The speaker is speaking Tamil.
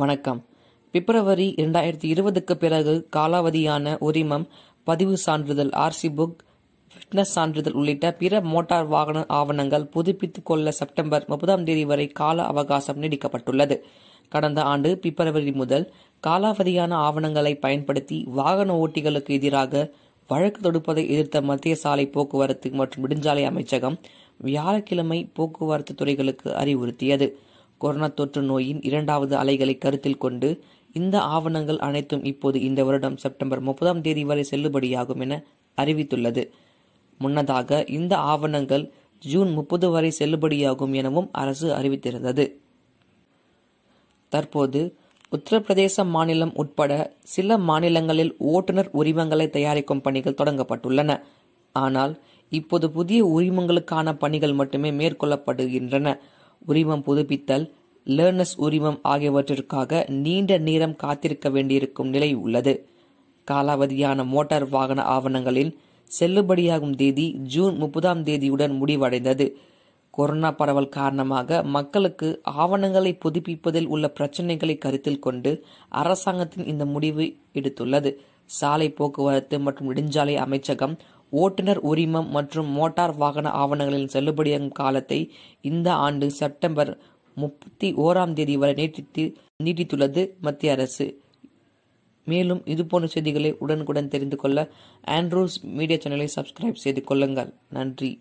வணக்கம் பிப்ரவரி இரண்டாயிரத்தி இருபதுக்கு பிறகு காலாவதியான உரிமம் பதிவு சான்றிதழ் ஆர்சி புக் ஃபிட்னஸ் சான்றிதழ் உள்ளிட்ட பிற மோட்டார் வாகன ஆவணங்கள் புதுப்பித்துக் கொள்ள செப்டம்பர் முப்பதாம் தேதி வரை கால அவகாசம் நீடிக்கப்பட்டுள்ளது கடந்த ஆண்டு பிப்ரவரி முதல் காலாவதியான ஆவணங்களை பயன்படுத்தி வாகன ஓட்டிகளுக்கு எதிராக வழக்கு தொடுப்பதை எதிர்த்த மத்திய சாலை போக்குவரத்து மற்றும் நெடுஞ்சாலை அமைச்சகம் வியாழக்கிழமை போக்குவரத்து துறைகளுக்கு அறிவுறுத்தியது கொரோனா தொற்று நோயின் இரண்டாவது அலைகளை கருத்தில் கொண்டு இந்த ஆவணங்கள் அனைத்தும் இப்போது இந்த வருடம் செப்டம்பர் முப்பதாம் தேதி வரை செல்லுபடியாகும் என அறிவித்துள்ளது முன்னதாக இந்த ஆவணங்கள் ஜூன் முப்பது வரை செல்லுபடியாகும் எனவும் அரசு அறிவித்திருந்தது தற்போது உத்தரப்பிரதேச மாநிலம் உட்பட சில மாநிலங்களில் ஓட்டுநர் உரிமங்களை தயாரிக்கும் பணிகள் தொடங்கப்பட்டுள்ளன ஆனால் இப்போது புதிய உரிமங்களுக்கான பணிகள் மட்டுமே மேற்கொள்ளப்படுகின்றன உரிமம் புதுப்பித்தல் லேர்னஸ் உரிமம் ஆகியவற்றிற்காக நீண்ட நேரம் காத்திருக்க வேண்டியிருக்கும் நிலை உள்ளது காலாவதியான மோட்டார் வாகன ஆவணங்களின் செல்லுபடியாகும் தேதி ஜூன் முப்பதாம் தேதியுடன் முடிவடைந்தது கொரோனா பரவல் காரணமாக மக்களுக்கு ஆவணங்களை புதுப்பிப்பதில் உள்ள பிரச்சனைகளை கருத்தில் கொண்டு அரசாங்கத்தின் இந்த முடிவு எடுத்துள்ளது சாலை போக்குவரத்து மற்றும் நெடுஞ்சாலை அமைச்சகம் ஓட்டுநர் உரிமம் மற்றும் மோட்டார் வாகன ஆவணங்களின் செல்லுபடியாகும் காலத்தை இந்த ஆண்டு செப்டம்பர் முப்பத்தி ஓராம் தேதி வரை நீட்டித்து நீட்டித்துள்ளது மத்திய அரசு மேலும் இதுபோன்ற செய்திகளை உடனுக்குடன் தெரிந்து கொள்ள ஆண்ட்ரூஸ் மீடியா சேனலை சப்ஸ்கிரைப் செய்து கொள்ளுங்கள் நன்றி